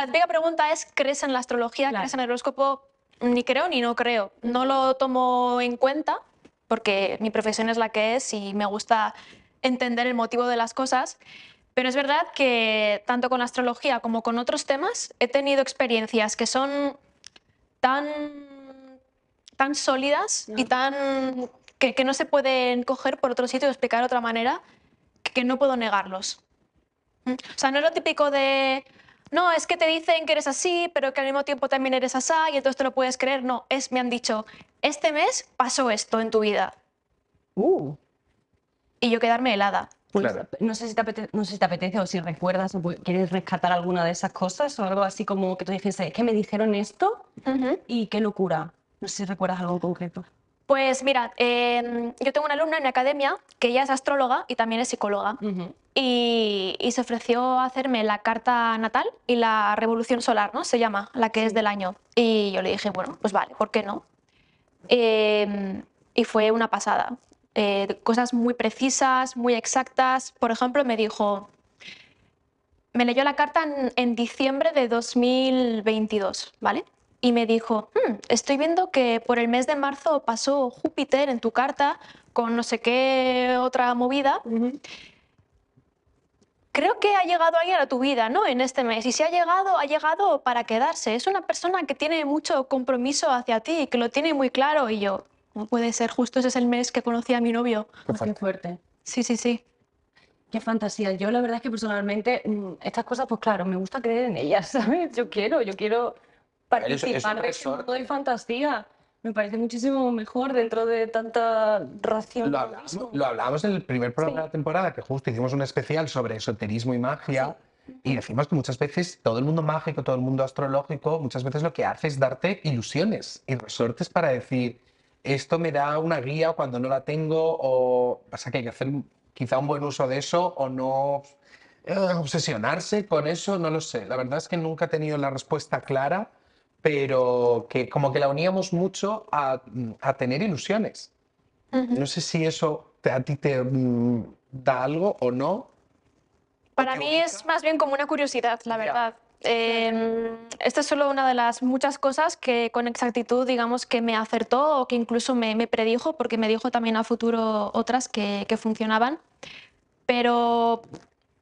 La típica pregunta es, ¿crees en la astrología? ¿Crees en el horóscopo? Ni creo ni no creo. No lo tomo en cuenta porque mi profesión es la que es y me gusta entender el motivo de las cosas. Pero es verdad que tanto con la astrología como con otros temas he tenido experiencias que son tan, tan sólidas y tan que, no se pueden coger por otro sitio o explicar de otra manera que no puedo negarlos. ¿Mm? O sea, no es lo típico de, no, es que te dicen que eres así, pero que al mismo tiempo también eres asá y entonces te lo puedes creer. No, es, me han dicho, este mes pasó esto en tu vida. Uh. Y yo quedarme helada. Pues, no, sé si te apetece, o si recuerdas o quieres rescatar alguna de esas cosas o algo así como que tú dijese, es que me dijeron esto y qué locura. No sé si recuerdas algo concreto. Pues mira, em, yo tengo una alumna en mi academia que ya es astróloga y también es psicóloga. y, se ofreció a hacerme la carta natal y la revolución solar, ¿no? Se llama, la que es del año. Y yo le dije, bueno, pues vale, ¿por qué no? Em, y fue una pasada. Eh, cosas muy precisas, muy exactas. Por ejemplo, me dijo, me leyó la carta en, en diciembre de 2022, ¿vale? y me dijo, hmm, estoy viendo que por el mes de marzo pasó Júpiter en tu carta con no sé qué otra movida. Creo que ha llegado alguien a tu vida, ¿no? En este mes. Y si ha llegado, ha llegado para quedarse. Es una persona que tiene mucho compromiso hacia ti, que lo tiene muy claro. Y yo, no puede ser, justo ese es el mes que conocí a mi novio. Qué fuerte. Sí, sí, sí. Qué fantasía. Yo la verdad es que personalmente mm, estas cosas, pues claro, me gusta creer en ellas, ¿sabes? Yo quiero, yo quiero participar es, este de fantasía. Me parece muchísimo mejor dentro de tanta ración. Lo hablábamos, lo en el primer programa de la temporada, que justo hicimos un especial sobre esoterismo y magia. Y decimos que muchas veces todo el mundo mágico, todo el mundo astrológico, muchas veces lo que hace es darte ilusiones y resortes para decir, esto me da una guía cuando no la tengo, o pasa que hay que hacer quizá un buen uso de eso, o no eh, obsesionarse con eso, no lo sé. La verdad es que nunca he tenido la respuesta clara pero que como que la uníamos mucho a, mm, a tener ilusiones. No sé si eso a ti te mm, da algo o no. Para mí es más bien como una curiosidad, la verdad. Em, esta es solo una de las muchas cosas que con exactitud, digamos, que me acertó o que incluso me, predijo, porque me dijo también a futuro otras que, que funcionaban. Pero,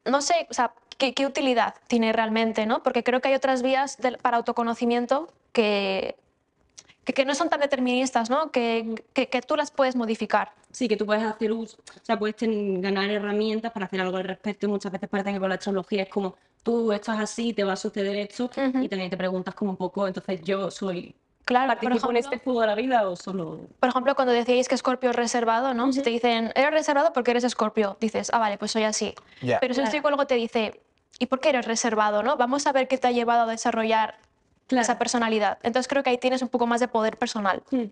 no sé, o sea, ¿qué, utilidad tiene realmente? ¿no? Porque creo que hay otras vías para autoconocimiento que, que, no son tan deterministas, ¿no? Que, que, tú las puedes modificar. Sí, que tú puedes hacer uso, o sea, puedes ganar herramientas para hacer algo al respecto y muchas veces parece que con la astrología es como, tú estás así, te va a suceder esto y también te preguntas como un poco, entonces yo soy... Claro, por ejemplo, en este juego de la vida o solo...? Por ejemplo, cuando decíais que Scorpio es reservado, ¿no? Si te dicen, eres reservado porque eres Scorpio, dices, ah, vale, pues soy así. Pero si un psicólogo te dice, ¿y por qué eres reservado? ¿no? Vamos a ver qué te ha llevado a desarrollar esa personalidad. Entonces creo que ahí tienes un poco más de poder personal. Hmm.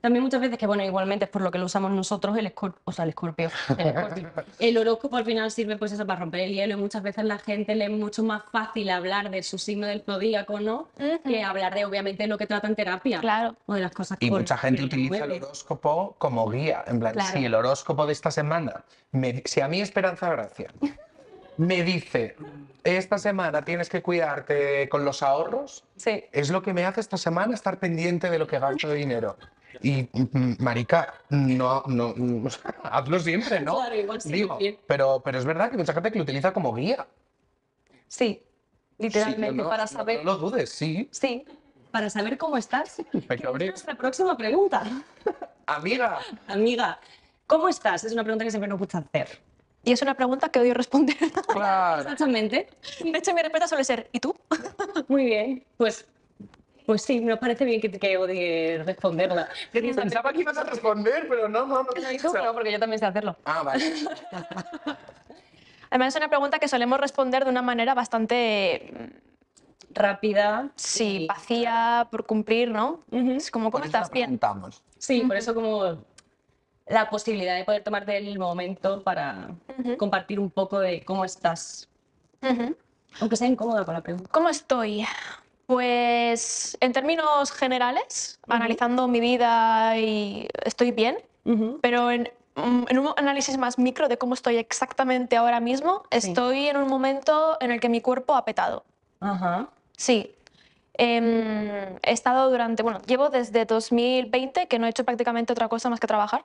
También muchas veces que, bueno, igualmente es por lo que lo usamos nosotros, el, escorpio, el, horóscopo al final sirve pues eso para romper el hielo y muchas veces la gente le es mucho más fácil hablar de su signo del zodíaco, ¿no? Que hablar de, obviamente, lo que trata en terapia. Claro. O de las cosas que... Y mucha gente utiliza el horóscopo como guía. En plan, si el horóscopo de esta semana, me... si a mí Esperanza Gracia me dice, esta semana tienes que cuidarte con los ahorros, sí. es lo que me hace esta semana estar pendiente de lo que gasto de dinero. Y mm, marica, no, no, mm, hazlo siempre, ¿no? Digo, pero, pero es verdad que mucha gente que lo utiliza como guía. Sí, literalmente, no, para saber... No, lo dudes, sí. Sí, para saber cómo estás. la nuestra próxima pregunta. Amiga. Amiga, ¿cómo estás? Es una pregunta que siempre nos gusta hacer. Y es una pregunta que odio responder. Claro. Exactamente. De hecho, mi respuesta suele ser, ¿y tú? Muy bien, pues, pues sí, me parece bien que te quedo de responderla. Pensaba que ibas a responder, pero no, no, no. no, no, porque yo también sé hacerlo. Ah, vale. Además, es una pregunta que solemos responder de una manera bastante mm, rápida. Sí, vacía, por cumplir, ¿no? Es como, ¿cómo estás? Bien. Sí, por eso como la posibilidad de poder tomar el momento para compartir un poco de cómo estás. Aunque sea incómoda con la pregunta. ¿Cómo estoy? Pues en términos generales, analizando mi vida y estoy bien, pero mm, en, un análisis más micro de cómo estoy exactamente ahora mismo, estoy en un momento en el que mi cuerpo ha petado. Sí, em, he estado durante, bueno, llevo desde 2020 que no he hecho prácticamente otra cosa más que trabajar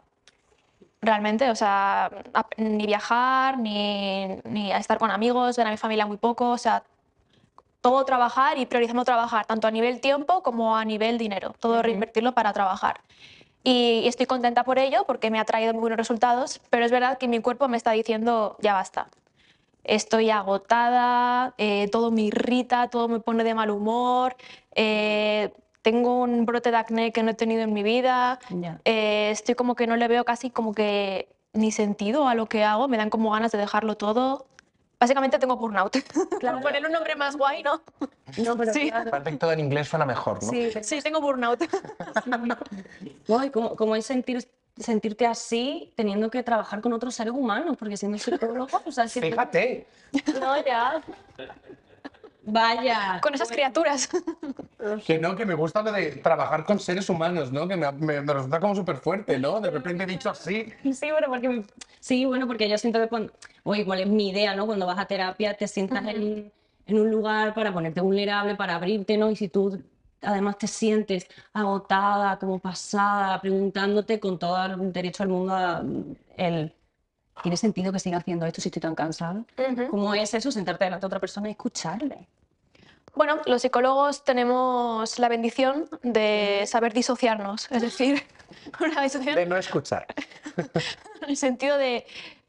realmente, o sea, ni viajar, ni, estar con amigos, ver a mi familia muy poco, o sea, todo trabajar y priorizando trabajar, tanto a nivel tiempo como a nivel dinero, todo reinvertirlo para trabajar. Y, estoy contenta por ello porque me ha traído muy buenos resultados, pero es verdad que mi cuerpo me está diciendo ya basta. Estoy agotada, eh, todo me irrita, todo me pone de mal humor, eh, tengo un brote de acné que no he tenido en mi vida, eh, estoy como que no le veo casi como que ni sentido a lo que hago, me dan como ganas de dejarlo todo. Básicamente tengo burnout. Claro. Poner un nombre más guay, ¿no? No, pero sí. Claro. Aparte que todo en inglés suena mejor, ¿no? Sí, sí tengo burnout. no, como, es sentir, sentirte así teniendo que trabajar con otros seres humanos, porque siendo psicólogo, Fíjate. No, ya. Vaya. Con esas criaturas. Que no, que me gusta lo de trabajar con seres humanos, ¿no? Que me, resulta como súper fuerte, ¿no? De repente he dicho así. Sí, bueno, porque, sí, bueno, porque yo siento que, cuando, o igual es mi idea, ¿no? Cuando vas a terapia te sientas en, un lugar para ponerte vulnerable, para abrirte, ¿no? Y si tú además te sientes agotada, como pasada, preguntándote con todo el derecho del mundo el ¿tiene sentido que siga haciendo esto si estoy tan cansada? ¿Cómo es eso, sentarte delante de otra persona y escucharle? Bueno, los psicólogos tenemos la bendición de saber disociarnos, es decir, una disociación... De no escuchar. en el sentido de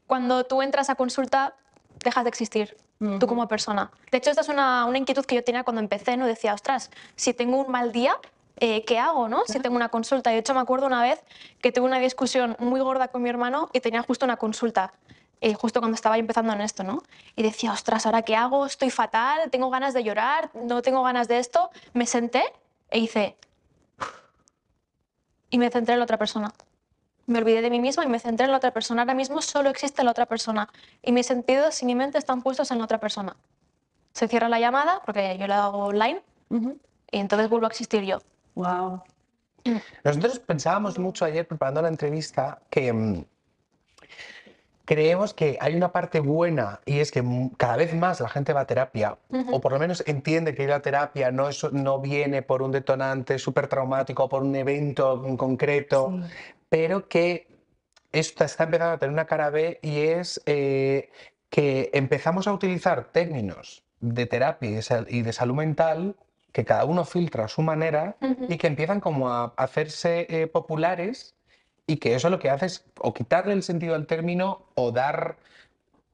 cuando tú entras a consulta, dejas de existir tú como persona. De hecho, esta es una, una, inquietud que yo tenía cuando empecé, ¿no? Decía, ostras, si tengo un mal día, eh, ¿qué hago, no? Si tengo una consulta. De hecho, me acuerdo una vez que tuve una discusión muy gorda con mi hermano y tenía justo una consulta. Eh, justo cuando estaba empezando en esto, ¿no? Y decía, ostras, ¿ahora qué hago? Estoy fatal, tengo ganas de llorar, no tengo ganas de esto. Me senté e hice... Y me centré en la otra persona. Me olvidé de mí misma y me centré en la otra persona. Ahora mismo solo existe la otra persona. Y mis sentidos y mi mente están puestos en la otra persona. Se cierra la llamada, porque yo la hago online, y entonces vuelvo a existir yo. Wow. Nosotros pensábamos mucho ayer preparando la entrevista que mm, creemos que hay una parte buena y es que mm, cada vez más la gente va a terapia o por lo menos entiende que la terapia no, es, no viene por un detonante súper traumático o por un evento en concreto, pero que esto está empezando a tener una cara B y es eh, que empezamos a utilizar términos de terapia y de salud mental que cada uno filtra a su manera y que empiezan como a hacerse eh, populares y que eso lo que hace es o quitarle el sentido al término o dar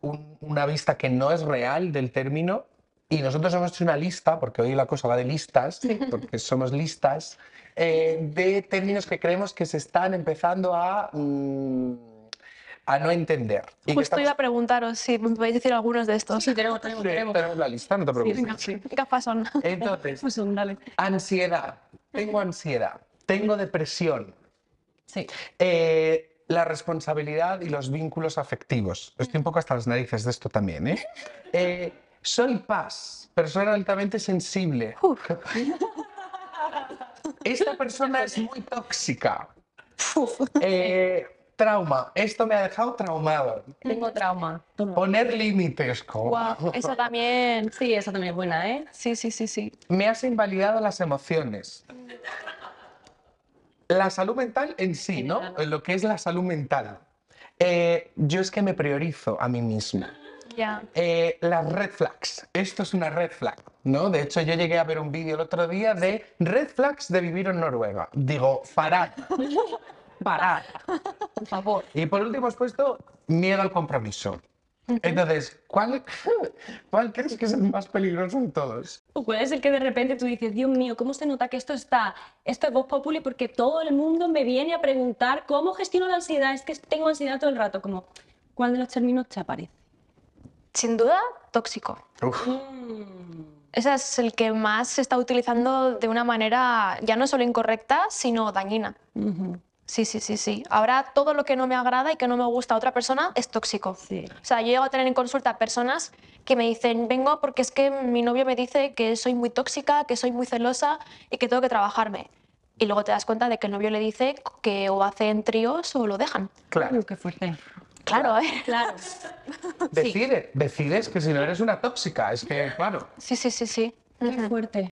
una vista que no es real del término. Y nosotros hemos hecho una lista, porque hoy la cosa va de listas, porque somos listas, eh, de términos que creemos que se están empezando a... Mm, a no entender. Justo estoy iba a preguntaros si me podéis decir algunos de estos. Sí, tenemos, tenemos, la lista, no te preocupes. Sí, Entonces, ansiedad. Tengo ansiedad. Tengo depresión. Sí. Eh, la responsabilidad y los vínculos afectivos. Estoy un poco hasta las narices de esto también, ¿eh? eh soy paz, persona altamente sensible. Esta persona es muy tóxica. Eh, trauma. Esto me ha dejado traumado. Tengo trauma. Poner límites. Como. eso también, sí, eso también es buena, ¿eh? Sí, sí, sí, sí. Me has invalidado las emociones. La salud mental en sí, ¿no? Lo que es la salud mental. Eh, yo es que me priorizo a mí misma. Eh, las red flags. Esto es una red flag, ¿no? De hecho, yo llegué a ver un vídeo el otro día de red flags de vivir en Noruega. Digo, parar parar por favor. Y por último has puesto miedo al compromiso. Entonces, ¿cuál, ¿cuál crees que es el más peligroso de todos? cuál es el que de repente tú dices, Dios mío, ¿cómo se nota que esto está, esto es voz populi? Porque todo el mundo me viene a preguntar cómo gestiono la ansiedad, es que tengo ansiedad todo el rato, como, ¿cuál de los términos te aparece? Sin duda, tóxico. Uf. Mm. Ese es el que más se está utilizando de una manera ya no solo incorrecta, sino dañina. Sí, sí, sí, sí. Ahora todo lo que no me agrada y que no me gusta a otra persona es tóxico. O sea, yo llego a tener en consulta personas que me dicen, vengo porque es que mi novio me dice que soy muy tóxica, que soy muy celosa y que tengo que trabajarme. Y luego te das cuenta de que el novio le dice que o hacen tríos o lo dejan. Claro. que qué fuerte. Claro, ¿eh? Claro. Decide, decides que si no eres una tóxica, es que, claro. Sí, sí, sí, sí. Qué fuerte.